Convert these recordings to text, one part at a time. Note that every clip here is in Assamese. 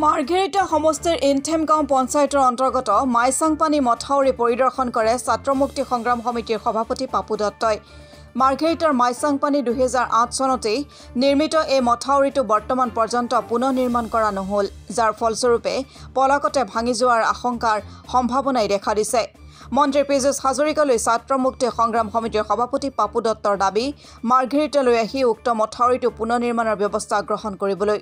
মাৰ্ঘেৰিটা সমষ্টিৰ ইনথেম গাঁও পঞ্চায়তৰ অন্তৰ্গত মাইচাংপানী মথাউৰি পৰিদৰ্শন কৰে ছাত্ৰমুক্তি সংগ্ৰাম সমিতিৰ সভাপতি পাপু দত্তই মাৰ্ঘেৰিটাৰ মাইচাংপানী দুহেজাৰ আঠ চনতেই নিৰ্মিত এই মথাউৰিটো বৰ্তমান পৰ্যন্ত পুনৰ নিৰ্মাণ কৰা নহ'ল যাৰ ফলস্বৰূপে পলাকতে ভাঙি যোৱাৰ আশংকাৰ সম্ভাৱনাই দেখা দিছে মন্ত্ৰী পীযুষ হাজৰিকালৈ ছাত্ৰমুক্তি সংগ্ৰাম সমিতিৰ সভাপতি পাপু দত্তৰ দাবী মাৰ্ঘেৰিটালৈ আহি উক্ত মথাউৰিটো পুনৰ নিৰ্মাণৰ ব্যৱস্থা গ্ৰহণ কৰিবলৈ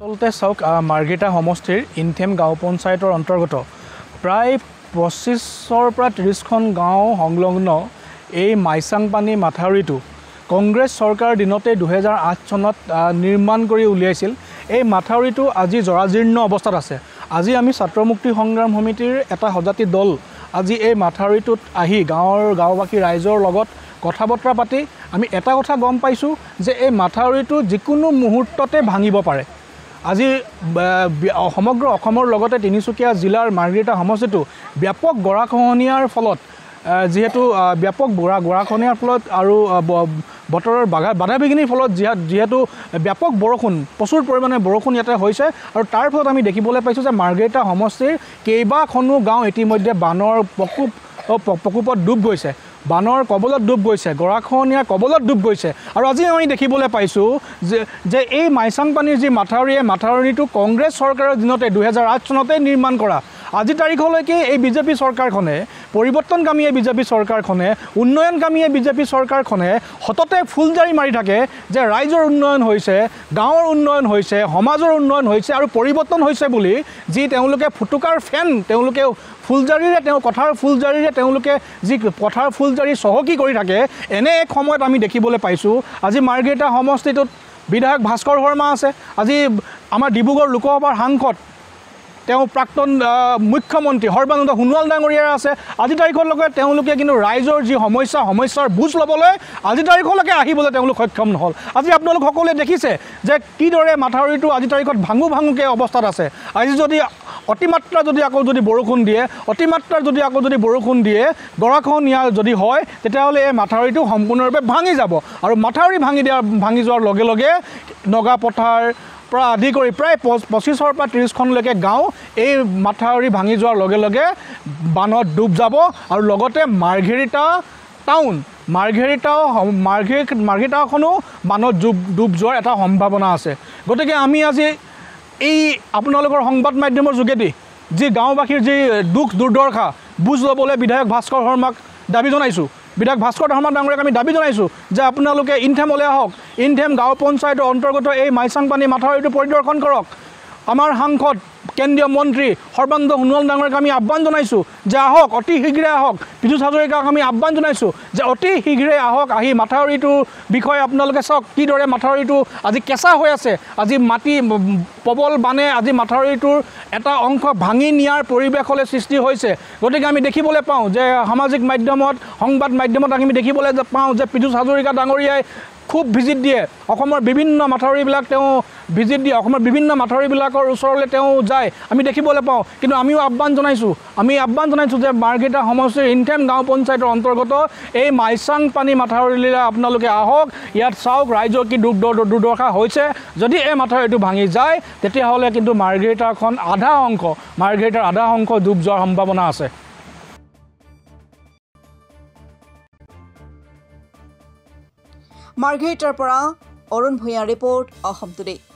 আচলতে চাওক মাৰ্গেটা সমষ্টিৰ ইনথেম গাঁও পঞ্চায়তৰ অন্তৰ্গত প্ৰায় পঁচিছৰ পৰা ত্ৰিছখন গাঁও সংলগ্ন এই মাইচাংপানী মাথাউৰিটো কংগ্ৰেছ চৰকাৰৰ দিনতে দুহেজাৰ আঠ চনত নিৰ্মাণ কৰি উলিয়াইছিল এই মাথাউৰিটো আজি জৰাজীৰ্ণ অৱস্থাত আছে আজি আমি ছাত্ৰমুক্তি সংগ্ৰাম সমিতিৰ এটা সজাতি দল আজি এই মাথাউৰিটোত আহি গাঁৱৰ গাঁওবাসী ৰাইজৰ লগত কথা বতৰা পাতি আমি এটা কথা গম পাইছোঁ যে এই মাথাউৰিটো যিকোনো মুহূৰ্ততে ভাঙিব পাৰে আজি সমগ্ৰ অসমৰ লগতে তিনিচুকীয়া জিলাৰ মাৰ্গেটা সমষ্টিটো ব্যাপক গৰাখহনীয়াৰ ফলত যিহেতু ব্যাপক বুঢ়া গৰাখহনীয়াৰ ফলত আৰু বতৰৰ বাধা বাধা বিঘিনিৰ ফলত যিহেতু ব্যাপক বৰষুণ প্ৰচুৰ পৰিমাণে বৰষুণ ইয়াতে হৈছে আৰু তাৰ ফলত আমি দেখিবলৈ পাইছোঁ যে মাৰ্গেটা সমষ্টিৰ কেইবাখনো গাঁও ইতিমধ্যে বানৰ প্ৰকোপ প্ৰকোপত ডুব গৈছে বানৰ কবলত ডুব গৈছে গৰাখহনীয়া কবলত ডুব গৈছে আৰু আজি আমি দেখিবলৈ পাইছোঁ যে যে এই মাইচাং পানীৰ যি মাথাউৰিয়ে মাথাউৰিটো কংগ্ৰেছ চৰকাৰৰ দিনতে দুহেজাৰ আঠ চনতে নিৰ্মাণ কৰা আজি তাৰিখলৈকে এই বিজেপি চৰকাৰখনে পৰিৱৰ্তন পৰিৱৰ্তনগামীয়ে বিজেপি চৰকাৰখনে উন্নয়ন উন্নয়নগামীয়ে বিজেপি চৰকাৰখনে সততে ফুলজাৰি মাৰি থাকে যে ৰাইজৰ উন্নয়ন হৈছে গাঁৱৰ উন্নয়ন হৈছে সমাজৰ উন্নয়ন হৈছে আৰু পৰিৱৰ্তন হৈছে বুলি যি তেওঁলোকে ফুটুকাৰ ফেন তেওঁলোকে ফুলজাৰিৰে তেওঁ কথাৰ ফুলজাৰিৰে তেওঁলোকে যি কথাৰ ফুলজাৰি চহকী কৰি থাকে এনে এক সময়ত আমি দেখিবলৈ পাইছোঁ আজি মাৰ্গেটা সমষ্টিটোত বিধায়ক ভাস্কৰ শৰ্মা আছে আজি আমাৰ ডিব্ৰুগড় লোকসভাৰ সাংসদ তেওঁ প্ৰাক্তন মুখ্যমন্ত্ৰী সৰ্বানন্দ সোণোৱাল ডাঙৰীয়াৰ আছে আজি তাৰিখলৈকে তেওঁলোকে কিন্তু ৰাইজৰ যি সমস্যা সমস্যাৰ বুজ ল'বলৈ আজি তাৰিখলৈকে আহিবলৈ তেওঁলোক সক্ষম নহ'ল আজি আপোনালোক সকলোৱে দেখিছে যে কিদৰে মাথাউৰিটো আজি তাৰিখত ভাঙো ভাঙোকৈ অৱস্থাত আছে আজি যদি অতিমাত্ৰা যদি আকৌ যদি বৰষুণ দিয়ে অতিমাত্ৰা যদি আকৌ যদি বৰষুণ দিয়ে গৰাখন ইয়াৰ যদি হয় তেতিয়াহ'লে এই মাথাউৰিটো সম্পূৰ্ণৰূপে ভাঙি যাব আৰু মাথাউৰি ভাঙি দিয়াৰ ভাঙি যোৱাৰ লগে লগে নগা পথাৰ পৰা আদি কৰি প্ৰায় পঁচিছৰ পৰা ত্ৰিছখনলৈকে গাঁও এই মাথাউৰি ভাঙি যোৱাৰ লগে লগে বানত ডুব যাব আৰু লগতে মাৰ্ঘেৰিটা টাউন মাৰ্ঘেৰিটাও মাৰ্ঘে মাৰ্ঘেৰিটাওখনো বানত ডুব ডুব যোৱাৰ এটা সম্ভাৱনা আছে গতিকে আমি আজি এই আপোনালোকৰ সংবাদ মাধ্যমৰ যোগেদি যি গাঁওবাসীৰ যি দুখ দুৰ্দশা বুজ ল'বলৈ বিধায়ক ভাস্কৰ শৰ্মাক দাবী জনাইছোঁ বিধায়ক ভাস্কৰ ধৰ্মা ডাঙৰীয়াক আমি দাবী জনাইছোঁ যে আপনাদেৰ ইনথেমলে আহক ইনথেম গাঁও পঞ্চায়তৰ অন্তৰ্গত এই মাইচাংপানী মাথাউৰিটো পৰিদৰ্শন কৰক আমাৰ সাংসদ কেন্দ্ৰীয় মন্ত্ৰী সৰ্বানন্দ সোণোৱাল ডাঙৰীয়াক আমি আহ্বান জনাইছোঁ যে আহক অতি শীঘ্ৰে আহক পীযুষ হাজৰিকাক আমি আহ্বান জনাইছোঁ যে অতি শীঘ্ৰে আহক আহি মাথাউৰিটোৰ বিষয়ে আপোনালোকে চাওক কিদৰে মাথাউৰিটো আজি কেঁচা হৈ আছে আজি মাটি প্ৰবল বানে আজি মাথাউৰিটোৰ এটা অংশ ভাঙি নিয়াৰ পৰিৱেশলৈ সৃষ্টি হৈছে গতিকে আমি দেখিবলৈ পাওঁ যে সামাজিক মাধ্যমত সংবাদ মাধ্যমত আমি দেখিবলৈ পাওঁ যে পীযুষ হাজৰিকা ডাঙৰীয়াই খুব ভিজিট দিয়ে অসমৰ বিভিন্ন মাথাউৰিবিলাক তেওঁ ভিজিট দিয়ে অসমৰ বিভিন্ন মাথৰিবিলাকৰ ওচৰলৈ তেওঁ যায় আমি দেখিবলৈ পাওঁ কিন্তু আমিও আহ্বান জনাইছোঁ আমি আহ্বান জনাইছোঁ যে বাৰগেটা সমষ্টিৰ ইনথেম গাঁও পঞ্চায়তৰ অন্তৰ্গত এই মাইচাং পানী মাথাউৰিলৈ আপোনালোকে আহক ইয়াত চাওক ৰাইজৰ কি দুখ দুৰ্দশা হৈছে যদি এই মাথাউৰিটো ভাঙি যায় তেতিয়াহ'লে কিন্তু মাৰ্গেটাৰখন আধা অংশ মাৰ্গেটাৰ আধা অংশ ডুব যোৱাৰ সম্ভাৱনা আছে মাৰ্ঘেৰিটাৰ পৰা অৰুণ ভূঞাৰ ৰিপৰ্ট অসম টুডে